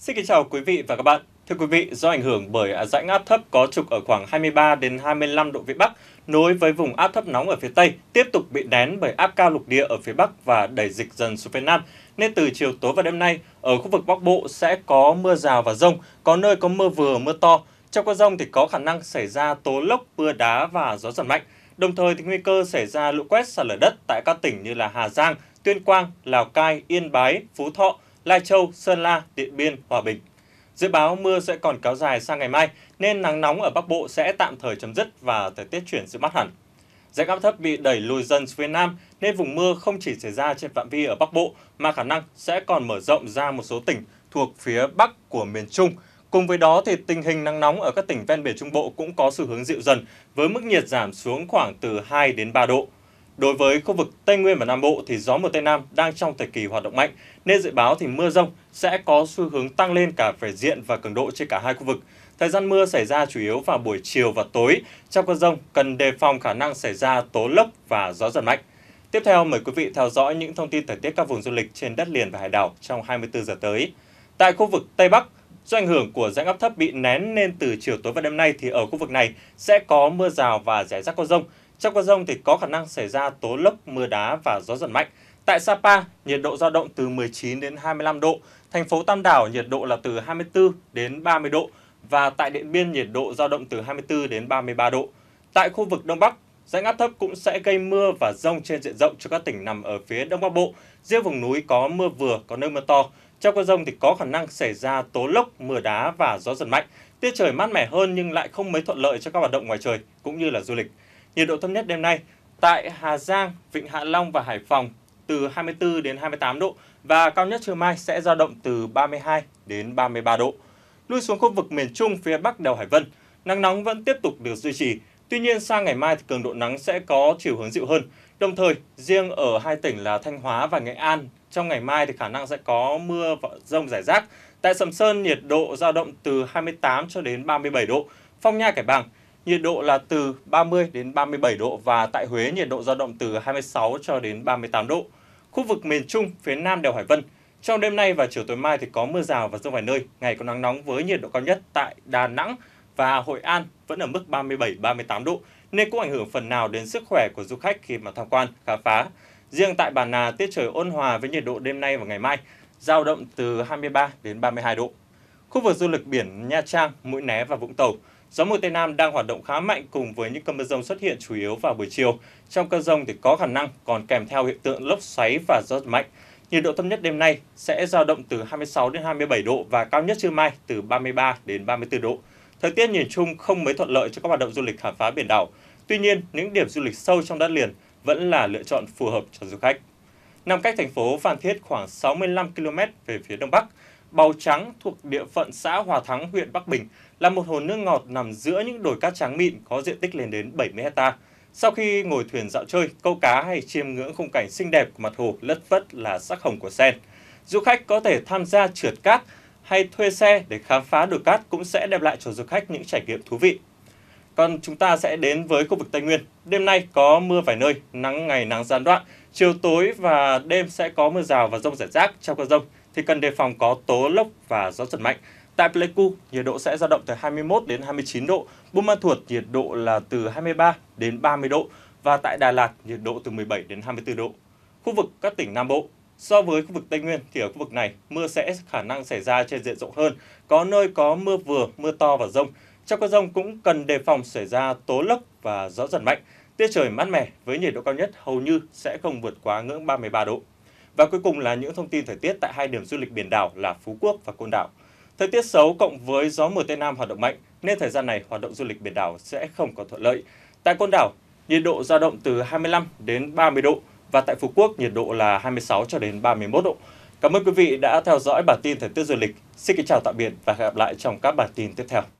Xin kính chào quý vị và các bạn. Thưa quý vị, do ảnh hưởng bởi rãnh áp thấp có trục ở khoảng 23 đến 25 độ vĩ Bắc nối với vùng áp thấp nóng ở phía Tây tiếp tục bị nén bởi áp cao lục địa ở phía Bắc và đẩy dịch dần xuống phía Nam, nên từ chiều tối và đêm nay ở khu vực Bắc Bộ sẽ có mưa rào và rông, có nơi có mưa vừa mưa to. Trong cơn rông thì có khả năng xảy ra tố lốc, mưa đá và gió giật mạnh. Đồng thời thì nguy cơ xảy ra lũ quét sạt lở đất tại các tỉnh như là Hà Giang, Tuyên Quang, Lào Cai, Yên Bái, Phú Thọ Lai Châu, Sơn La, Điện Biên, Hòa Bình. Dự báo mưa sẽ còn kéo dài sang ngày mai, nên nắng nóng ở Bắc Bộ sẽ tạm thời chấm dứt và thời tiết chuyển dịu mát hẳn. Rãnh áp thấp bị đẩy lùi dần phía Nam, nên vùng mưa không chỉ xảy ra trên phạm vi ở Bắc Bộ, mà khả năng sẽ còn mở rộng ra một số tỉnh thuộc phía Bắc của miền Trung. Cùng với đó thì tình hình nắng nóng ở các tỉnh ven biển Trung Bộ cũng có xu hướng dịu dần với mức nhiệt giảm xuống khoảng từ 2 đến 3 độ. Đối với khu vực Tây Nguyên và Nam Bộ thì gió mùa Tây Nam đang trong thời kỳ hoạt động mạnh, nên dự báo thì mưa rông sẽ có xu hướng tăng lên cả về diện và cường độ trên cả hai khu vực. Thời gian mưa xảy ra chủ yếu vào buổi chiều và tối. Trong cơn rông cần đề phòng khả năng xảy ra tố lốc và gió giật mạnh. Tiếp theo mời quý vị theo dõi những thông tin thời tiết các vùng du lịch trên đất liền và hải đảo trong 24 giờ tới. Tại khu vực Tây Bắc, do ảnh hưởng của rãnh áp thấp bị nén nên từ chiều tối và đêm nay thì ở khu vực này sẽ có mưa rào và rải rác có rông. Trong cơn rông thì có khả năng xảy ra tố lốc, mưa đá và gió giật mạnh. Tại Sapa, nhiệt độ dao động từ 19 đến 25 độ. Thành phố Tam Đảo nhiệt độ là từ 24 đến 30 độ và tại Điện Biên nhiệt độ dao động từ 24 đến 33 độ. Tại khu vực Đông Bắc, rãnh áp thấp cũng sẽ gây mưa và rông trên diện rộng cho các tỉnh nằm ở phía Đông Bắc Bộ. Riêng vùng núi có mưa vừa, có nơi mưa to. Trong cơn rông thì có khả năng xảy ra tố lốc, mưa đá và gió giật mạnh. Tiết trời mát mẻ hơn nhưng lại không mấy thuận lợi cho các hoạt động ngoài trời cũng như là du lịch. Nhiệt độ thấp nhất đêm nay tại Hà Giang, Vịnh Hạ Long và Hải Phòng từ 24 đến 28 độ và cao nhất trưa mai sẽ dao động từ 32 đến 33 độ. Lui xuống khu vực miền Trung phía Bắc đèo Hải Vân, nắng nóng vẫn tiếp tục được duy trì. Tuy nhiên sang ngày mai thì cường độ nắng sẽ có chiều hướng dịu hơn. Đồng thời, riêng ở hai tỉnh là Thanh Hóa và Nghệ An, trong ngày mai thì khả năng sẽ có mưa và rông rải rác. Tại Sầm Sơn, nhiệt độ dao động từ 28 cho đến 37 độ. Phong Nha Cải Bằng, nhiệt độ là từ 30 đến 37 độ và tại Huế nhiệt độ dao động từ 26 cho đến 38 độ. Khu vực miền Trung, phía Nam đèo Hải Vân, trong đêm nay và chiều tối mai thì có mưa rào và rông vài nơi, ngày có nắng nóng với nhiệt độ cao nhất tại Đà Nẵng và Hội An vẫn ở mức 37-38 độ, nên cũng ảnh hưởng phần nào đến sức khỏe của du khách khi mà tham quan, khám phá. Riêng tại Bà Nà, tiết trời ôn hòa với nhiệt độ đêm nay và ngày mai, giao động từ 23 đến 32 độ. Khu vực du lịch biển Nha Trang, Mũi Né và Vũng Tàu, Gió mùa Tây Nam đang hoạt động khá mạnh cùng với những cơn mưa rông xuất hiện chủ yếu vào buổi chiều. Trong cơn rông thì có khả năng còn kèm theo hiện tượng lốc xoáy và gió mạnh. Nhiệt độ thấp nhất đêm nay sẽ dao động từ 26 đến 27 độ và cao nhất trưa mai từ 33 đến 34 độ. Thời tiết nhìn chung không mấy thuận lợi cho các hoạt động du lịch khám phá biển đảo. Tuy nhiên, những điểm du lịch sâu trong đất liền vẫn là lựa chọn phù hợp cho du khách. Nằm cách thành phố Phan Thiết khoảng 65 km về phía đông bắc, Bào Trắng thuộc địa phận xã Hòa Thắng, huyện Bắc Bình là một hồ nước ngọt nằm giữa những đồi cát trắng mịn có diện tích lên đến 70 hecta. Sau khi ngồi thuyền dạo chơi, câu cá hay chiêm ngưỡng khung cảnh xinh đẹp của mặt hồ lất vất là sắc hồng của sen. Du khách có thể tham gia trượt cát hay thuê xe để khám phá đồi cát cũng sẽ đem lại cho du khách những trải nghiệm thú vị. Còn chúng ta sẽ đến với khu vực Tây Nguyên. Đêm nay có mưa vài nơi, nắng ngày nắng gián đoạn, chiều tối và đêm sẽ có mưa rào và rông rải rác trong cơn rông thì cần đề phòng có tố lốc và gió giật mạnh. Tại Pleiku, nhiệt độ sẽ dao động từ 21 đến 29 độ, Buôn Ma Thuột nhiệt độ là từ 23 đến 30 độ và tại Đà Lạt nhiệt độ từ 17 đến 24 độ. Khu vực các tỉnh Nam Bộ So với khu vực Tây Nguyên thì ở khu vực này mưa sẽ khả năng xảy ra trên diện rộng hơn, có nơi có mưa vừa, mưa to và rông. Trong cơn rông cũng cần đề phòng xảy ra tố lốc và gió giật mạnh. Tiết trời mát mẻ với nhiệt độ cao nhất hầu như sẽ không vượt quá ngưỡng 33 độ. Và cuối cùng là những thông tin thời tiết tại hai điểm du lịch biển đảo là Phú Quốc và Côn Đảo. Thời tiết xấu cộng với gió mùa Tây Nam hoạt động mạnh nên thời gian này hoạt động du lịch biển đảo sẽ không còn thuận lợi. Tại Côn Đảo, nhiệt độ dao động từ 25 đến 30 độ và tại Phú Quốc nhiệt độ là 26 cho đến 31 độ. Cảm ơn quý vị đã theo dõi bản tin thời tiết du lịch. Xin kính chào tạm biệt và hẹn gặp lại trong các bản tin tiếp theo.